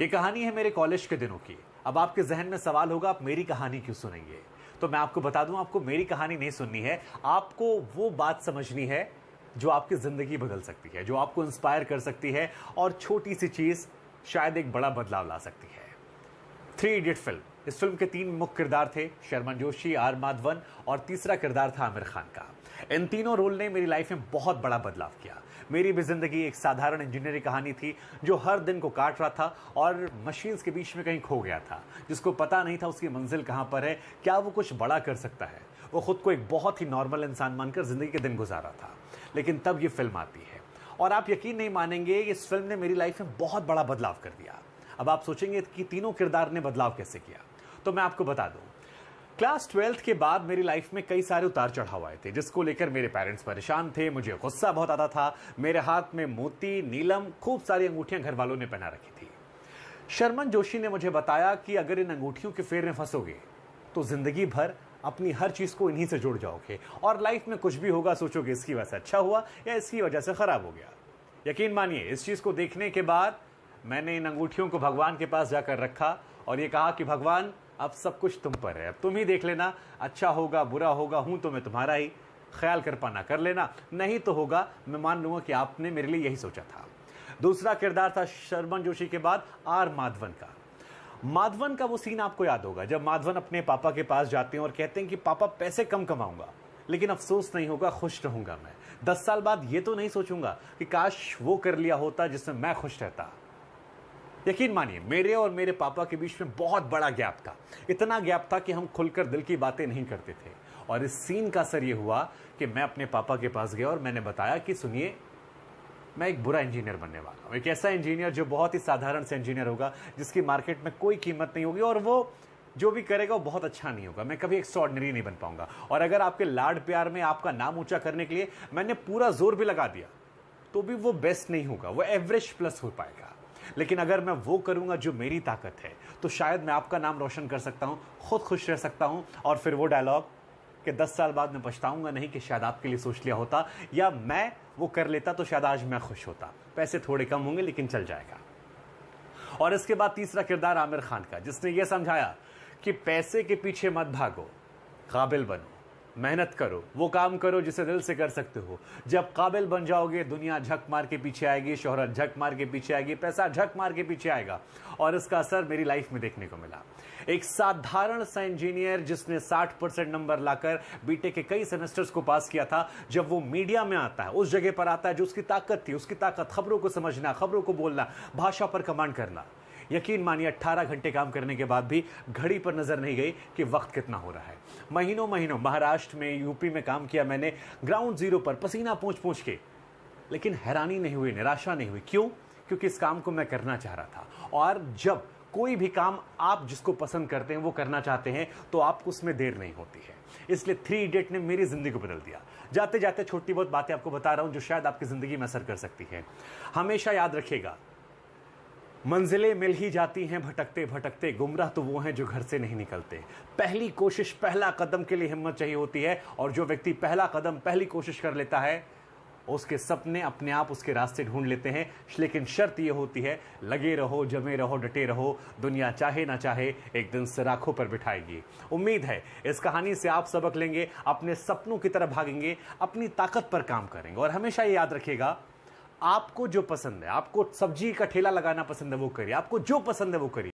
ये कहानी है मेरे कॉलेज के दिनों की अब आपके जहन में सवाल होगा आप मेरी कहानी क्यों सुनेंगे तो मैं आपको बता दूं आपको मेरी कहानी नहीं सुननी है आपको वो बात समझनी है जो आपकी ज़िंदगी बदल सकती है जो आपको इंस्पायर कर सकती है और छोटी सी चीज़ शायद एक बड़ा बदलाव ला सकती है थ्री इडियट फिल्म इस फिल्म के तीन मुख्य किरदार थे शर्मन जोशी आर माधवन और तीसरा किरदार था आमिर खान का इन तीनों रोल ने मेरी लाइफ में बहुत बड़ा बदलाव किया मेरी भी ज़िंदगी एक साधारण इंजीनियरिंग कहानी थी जो हर दिन को काट रहा था और मशीन्स के बीच में कहीं खो गया था जिसको पता नहीं था उसकी मंजिल कहाँ पर है क्या वो कुछ बड़ा कर सकता है वो खुद को एक बहुत ही नॉर्मल इंसान मानकर ज़िंदगी के दिन गुजारा था लेकिन तब ये फिल्म आती है और आप यकीन नहीं मानेंगे इस फिल्म ने मेरी लाइफ में बहुत बड़ा बदलाव कर दिया अब आप सोचेंगे कि तीनों किरदार ने बदलाव कैसे किया तो मैं आपको बता दूं क्लास ट्वेल्थ के बाद मेरी लाइफ में कई सारे उतार चढ़ाव आए थे जिसको लेकर मेरे पेरेंट्स परेशान थे मुझे गुस्सा बहुत आता था मेरे हाथ में मोती नीलम खूब सारी अंगूठियां घर वालों ने पहना रखी थी शर्मन जोशी ने मुझे बताया कि अगर इन अंगूठियों के फेर में फंसोगे तो ज़िंदगी भर अपनी हर चीज़ को इन्हीं से जुड़ जाओगे और लाइफ में कुछ भी होगा सोचोगे इसकी वजह से अच्छा हुआ या इसकी वजह से ख़राब हो गया यकीन मानिए इस चीज़ को देखने के बाद मैंने इन अंगूठियों को भगवान के पास जाकर रखा और ये कहा कि भगवान अब सब कुछ तुम पर है अब तुम ही देख लेना अच्छा होगा बुरा होगा हूँ तो मैं तुम्हारा ही ख्याल कर पाना कर लेना नहीं तो होगा मैं मान लूँगा कि आपने मेरे लिए यही सोचा था दूसरा किरदार था शर्मन जोशी के बाद आर माधवन का माधवन का वो सीन आपको याद होगा जब माधवन अपने पापा के पास जाते हैं और कहते हैं कि पापा पैसे कम कमाऊंगा लेकिन अफसोस नहीं होगा खुश रहूंगा मैं दस साल बाद ये तो नहीं सोचूंगा कि काश वो कर लिया होता जिसमें मैं खुश रहता यकीन मानिए मेरे और मेरे पापा के बीच में बहुत बड़ा गैप था इतना गैप था कि हम खुलकर दिल की बातें नहीं करते थे और इस सीन का असर ये हुआ कि मैं अपने पापा के पास गया और मैंने बताया कि सुनिए मैं एक बुरा इंजीनियर बनने वाला हूँ एक ऐसा इंजीनियर जो बहुत ही साधारण से इंजीनियर होगा जिसकी मार्केट में कोई कीमत नहीं होगी और वो जो भी करेगा वो बहुत अच्छा नहीं होगा मैं कभी एक्स्ट्रॉर्डनरी नहीं बन पाऊंगा और अगर आपके लाड प्यार में आपका नाम ऊंचा करने के लिए मैंने पूरा जोर भी लगा दिया तो भी वो बेस्ट नहीं होगा वो एवरेज प्लस हो पाएगा लेकिन अगर मैं वो करूँगा जो मेरी ताकत है तो शायद मैं आपका नाम रोशन कर सकता हूँ खुद खुश रह सकता हूँ और फिर वो डायलॉग कि दस साल बाद मैं पछताऊंगा नहीं कि शायद आपके लिए सोच लिया होता या मैं वो कर लेता तो शायद आज मैं खुश होता पैसे थोड़े कम होंगे लेकिन चल जाएगा और इसके बाद तीसरा किरदार आमिर खान का जिसने ये समझाया कि पैसे के पीछे मत भागो काबिल बनो मेहनत करो वो काम करो जिसे दिल से कर सकते हो जब काबिल बन जाओगे दुनिया झक मार के पीछे आएगी शोहरत झक मार के पीछे आएगी पैसा झक मार के पीछे आएगा और इसका असर मेरी लाइफ में देखने को मिला एक साधारण सा इंजीनियर जिसने 60 परसेंट नंबर लाकर बीटेक के कई सेमेस्टर्स को पास किया था जब वो मीडिया में आता है उस जगह पर आता है जो उसकी ताकत थी उसकी ताकत खबरों को समझना खबरों को बोलना भाषा पर कमांड करना यकीन मानिए अट्ठारह घंटे काम करने के बाद भी घड़ी पर नज़र नहीं गई कि वक्त कितना हो रहा है महीनों महीनों महाराष्ट्र में यूपी में काम किया मैंने ग्राउंड जीरो पर पसीना पूछ पूछ के लेकिन हैरानी नहीं हुई निराशा नहीं हुई क्यों क्योंकि इस काम को मैं करना चाह रहा था और जब कोई भी काम आप जिसको पसंद करते हैं वो करना चाहते हैं तो आपको उसमें देर नहीं होती है इसलिए थ्री इडियट ने मेरी ज़िंदगी को बदल दिया जाते जाते छोटी बहुत बातें आपको बता रहा हूं जो शायद आपकी ज़िंदगी में असर कर सकती है हमेशा याद रखिएगा मंजिलें मिल ही जाती हैं भटकते भटकते गुमराह तो वो हैं जो घर से नहीं निकलते पहली कोशिश पहला कदम के लिए हिम्मत चाहिए होती है और जो व्यक्ति पहला कदम पहली कोशिश कर लेता है उसके सपने अपने आप उसके रास्ते ढूंढ लेते हैं लेकिन शर्त ये होती है लगे रहो जमे रहो डटे रहो दुनिया चाहे ना चाहे एक दिन सराखों पर बिठाएगी उम्मीद है इस कहानी से आप सबक लेंगे अपने सपनों की तरफ भागेंगे अपनी ताकत पर काम करेंगे और हमेशा ये याद रखिएगा आपको जो पसंद है आपको सब्जी का ठेला लगाना पसंद है वो करिए आपको जो पसंद है वो करिए